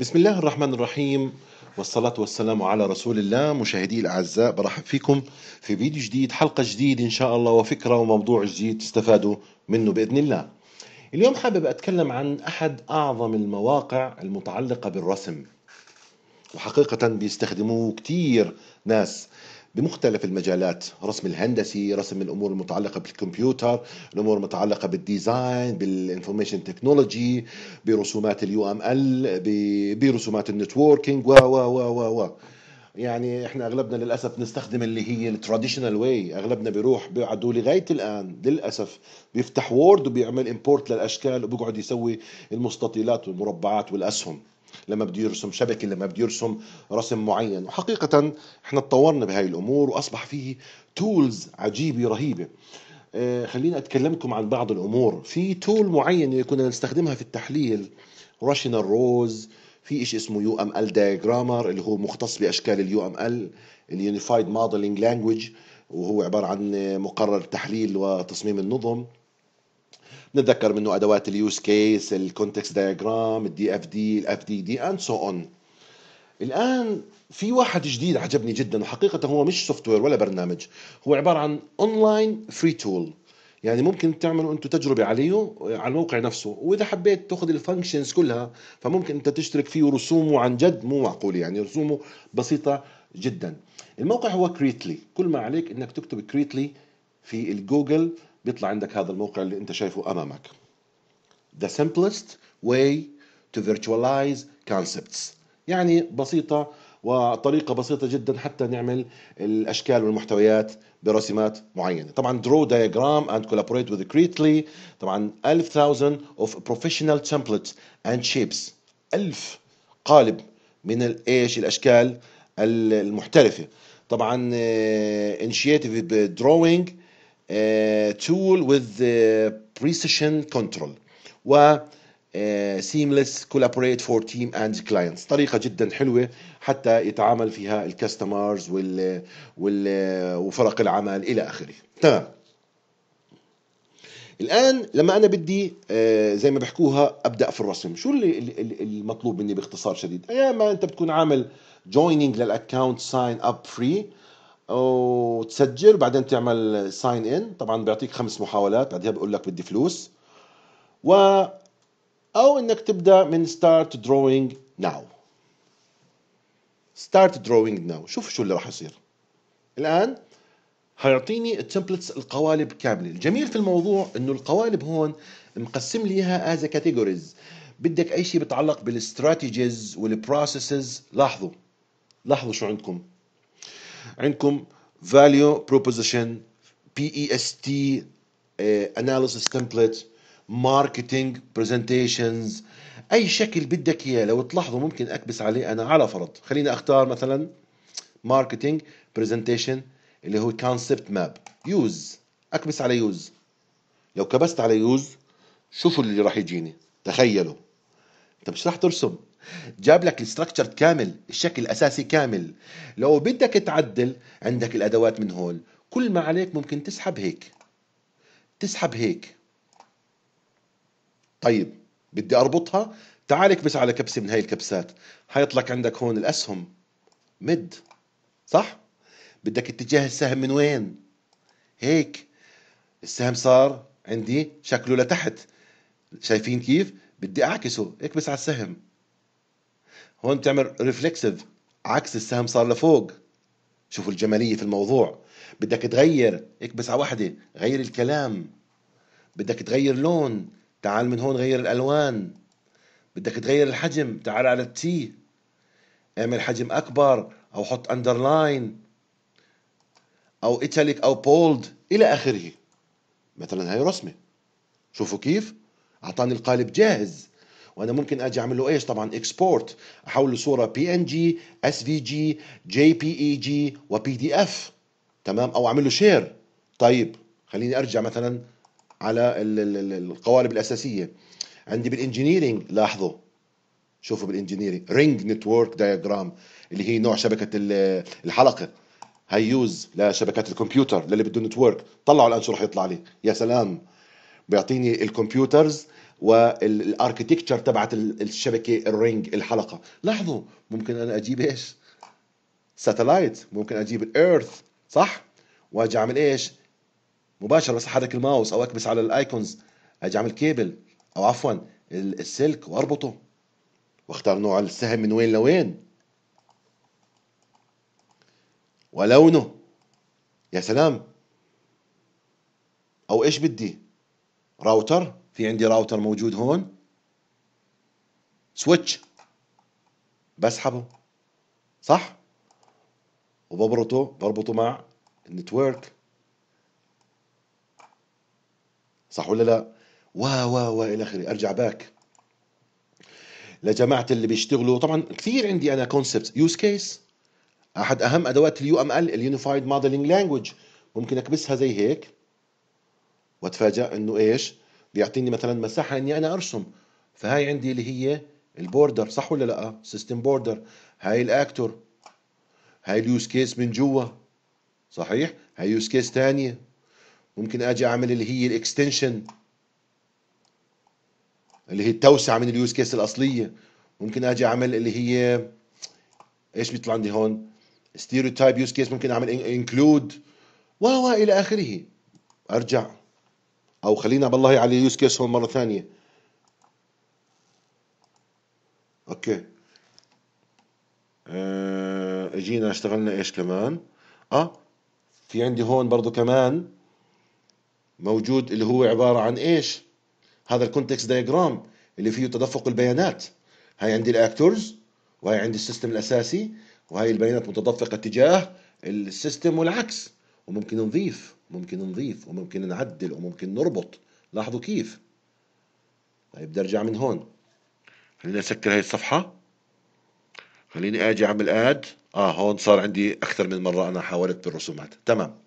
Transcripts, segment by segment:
بسم الله الرحمن الرحيم والصلاة والسلام على رسول الله مشاهدي الأعزاء برحب فيكم في فيديو جديد حلقة جديد إن شاء الله وفكرة وموضوع جديد تستفادوا منه بإذن الله اليوم حابب أتكلم عن أحد أعظم المواقع المتعلقة بالرسم وحقيقة بيستخدموه كتير ناس بمختلف المجالات رسم الهندسي رسم الامور المتعلقه بالكمبيوتر الامور المتعلقه بالديزاين بالانفورميشن تكنولوجي برسومات اليو ام ال برسومات النتوركينج و و و و يعني احنا اغلبنا للاسف نستخدم اللي هي التراديشنال واي اغلبنا بيروح بيقعدوا لغايه الان للاسف بيفتح وورد وبيعمل امبورت للاشكال وبيقعد يسوي المستطيلات والمربعات والاسهم لما بده يرسم شبكه لما بده يرسم رسم معين وحقيقه احنا تطورنا بهاي الامور واصبح فيه تولز عجيبه رهيبه آه، خليني اتكلمكم عن بعض الامور في تول معينه كنا نستخدمها في التحليل راشنال روز في شيء اسمه يو ام ال دايجرامر اللي هو مختص باشكال اليو ام ال اليونيفايد موديلنج لانجويج وهو عباره عن مقرر تحليل وتصميم النظم نتذكر منه ادوات اليوز كيس الكونتكست دايجرام الدي اف دي الاف دي دي اند سو اون الان في واحد جديد عجبني جدا وحقيقه هو مش سوفت وير ولا برنامج هو عباره عن اونلاين فري تول يعني ممكن تعملوا انتم تجربه عليه على الموقع نفسه واذا حبيت تاخذ الفانكشنز كلها فممكن انت تشترك فيه ورسومه عن جد مو معقول يعني رسومه بسيطه جدا الموقع هو كريتلي كل ما عليك انك تكتب كريتلي في الجوجل بيطلع عندك هذا الموقع اللي انت شايفه امامك the simplest way to virtualize concepts يعني بسيطة وطريقة بسيطة جدا حتى نعمل الأشكال والمحتويات برسمات معينة طبعا draw diagram and collaborate with Creatly طبعا 1000,000 of professional templates and shapes ألف قالب من الايش الأشكال المحترفة طبعا آه، initiative drawing تول آه، with آه، precision control و سيملس كولابوريت فور تيم اند كلاينتس طريقه جدا حلوه حتى يتعامل فيها الكاستمرز وال, وال آه، وفرق العمل الى اخره تمام الان لما انا بدي زي ما بحكوها ابدا في الرسم شو اللي المطلوب مني باختصار شديد يا ما انت بتكون عامل جويننج للاكونت ساين اب فري وتسجل وبعدين تعمل ساين ان طبعا بيعطيك خمس محاولات بعدها بقول لك بدي فلوس و او انك تبدا من ستارت دروينج ناو ستارت دروينج ناو شوف شو اللي راح يصير الان هيعطيني التمبلتس القوالب كامله الجميل في الموضوع انه القوالب هون مقسم لي اياها از كاتيجوريز بدك اي شيء بتعلق بالاستراتيجيز والبروسيسز لاحظوا لاحظوا شو عندكم عندكم value proposition PEST eh, analysis template marketing presentations اي شكل بدك اياه لو تلاحظوا ممكن اكبس عليه انا على فرض خليني اختار مثلا marketing presentation اللي هو concept map use اكبس على use لو كبست على use شوفوا اللي راح يجيني تخيلوا انت مش راح ترسم جاب لك الاستراكشر كامل الشكل الاساسي كامل لو بدك تعدل عندك الادوات من هول كل ما عليك ممكن تسحب هيك تسحب هيك طيب بدي اربطها تعال اكبس على كبسه من هاي الكبسات حيطلق عندك هون الاسهم مد صح بدك اتجاه السهم من وين هيك السهم صار عندي شكله لتحت شايفين كيف بدي اعكسه اكبس على السهم هون بتعمل ريفلكسيف عكس السهم صار لفوق شوفوا الجماليه في الموضوع بدك تغير اكبس على وحده غير الكلام بدك تغير لون تعال من هون غير الالوان بدك تغير الحجم تعال على التي اعمل حجم اكبر او حط اندرلاين او ايتاليك او بولد الى اخره مثلا هاي رسمه شوفوا كيف اعطاني القالب جاهز وانا ممكن اجي اعمل له ايش طبعا اكسبورت احوله صوره بي ان جي اس في جي جي بي اي جي وبي دي اف تمام او اعمل له شير طيب خليني ارجع مثلا على القوالب الاساسيه عندي بالانجينيرنج لاحظوا شوفوا بالانجينيرنج رينج نتورك دايجرام اللي هي نوع شبكه الحلقه يوز لشبكات الكمبيوتر للي بده نتورك طلعوا الان شو راح يطلع لي يا سلام بيعطيني الكمبيوترز والاركتكتشر تبعت الشبكه الرينج الحلقه لاحظوا ممكن انا اجيب ايش ساتلايت ممكن اجيب الايرث صح واجي اعمل ايش مباشره بس احرك الماوس او اكبس على الايكونز اجي اعمل كيبل او عفوا السلك واربطه واختار نوع السهم من وين لوين ولونه يا سلام او ايش بدي راوتر في عندي راوتر موجود هون سويتش بسحبه صح وببرطه بربطه مع النتورك صح ولا لا و و و الى اخره ارجع باك لجماعه اللي بيشتغلوا طبعا كثير عندي انا كونسبت يوز كيس احد اهم ادوات اليو ام ال اليونيفايد موديلنج لانجوج ممكن اكبسها زي هيك واتفاجئ انه ايش بيعطيني مثلا مساحه اني انا ارسم فهاي عندي اللي هي البوردر صح ولا لا سيستم بوردر هاي الاكتور هاي اليوز كيس من جوا صحيح هاي يوز كيس ثانيه ممكن اجي اعمل اللي هي الاكستنشن اللي هي التوسعه من اليوز كيس الاصليه ممكن اجي اعمل اللي هي ايش بيطلع عندي هون ستيريوتايب يوز كيس ممكن اعمل انكلود و الى اخره ارجع او خلينا بالله على اليوز كيس هون مره ثانيه اوكي اجينا آه، اشتغلنا ايش كمان اه في عندي هون برضو كمان موجود اللي هو عباره عن ايش هذا الكونتكست دايجرام اللي فيه تدفق البيانات هاي عندي الاكتورز وهي عندي السيستم الاساسي وهي البيانات متدفقه تجاه السيستم والعكس وممكن نضيف ممكن نضيف وممكن نعدل وممكن نربط لاحظوا كيف طيب بدي ارجع من هون خليني اسكر هاي الصفحه خليني اجي اعمل اد اه هون صار عندي اكثر من مره انا حاولت بالرسومات تمام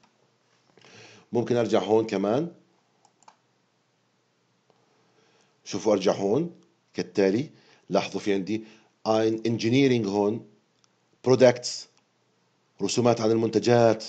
ممكن ارجع هون كمان شوفوا ارجع هون كالتالي لاحظوا في عندي انجينيرينج هون برودكتس رسومات عن المنتجات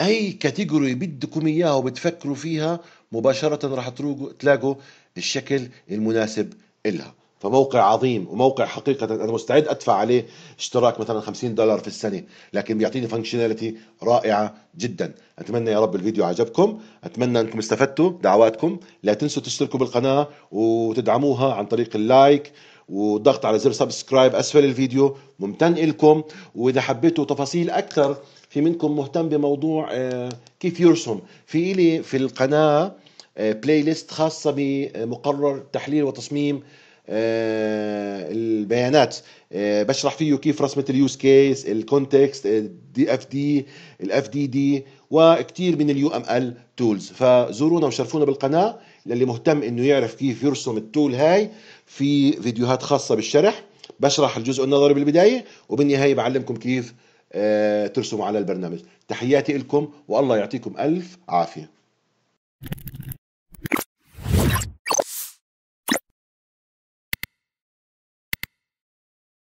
اي كاتيجوري بدكم اياه وبتفكروا فيها مباشره راح تلاقوا الشكل المناسب إلها فموقع عظيم وموقع حقيقة أنا مستعد أدفع عليه اشتراك مثلا 50 دولار في السنة لكن بيعطيني فانكشناليتي رائعة جدا أتمنى يا رب الفيديو عجبكم أتمنى أنكم استفدتوا دعواتكم لا تنسوا تشتركوا بالقناة وتدعموها عن طريق اللايك والضغط على زر سبسكرايب أسفل الفيديو ممتن لكم وإذا حبيتوا تفاصيل أكثر في منكم مهتم بموضوع آه، كيف يرسم في لي في القناه بلاي آه، ليست خاصه بمقرر تحليل وتصميم آه، البيانات بشرح فيه كيف رسمه اليوز كيس الكونتكست الدي اف دي الاف دي دي وكثير من اليو ام ال تولز فزورونا وشرفونا بالقناه للي مهتم انه يعرف كيف يرسم التول هاي في فيديوهات خاصه بالشرح بشرح الجزء النظري بالبدايه وبالنهايه بعلمكم كيف آه، ترسموا على البرنامج تحياتي لكم والله يعطيكم ألف عافية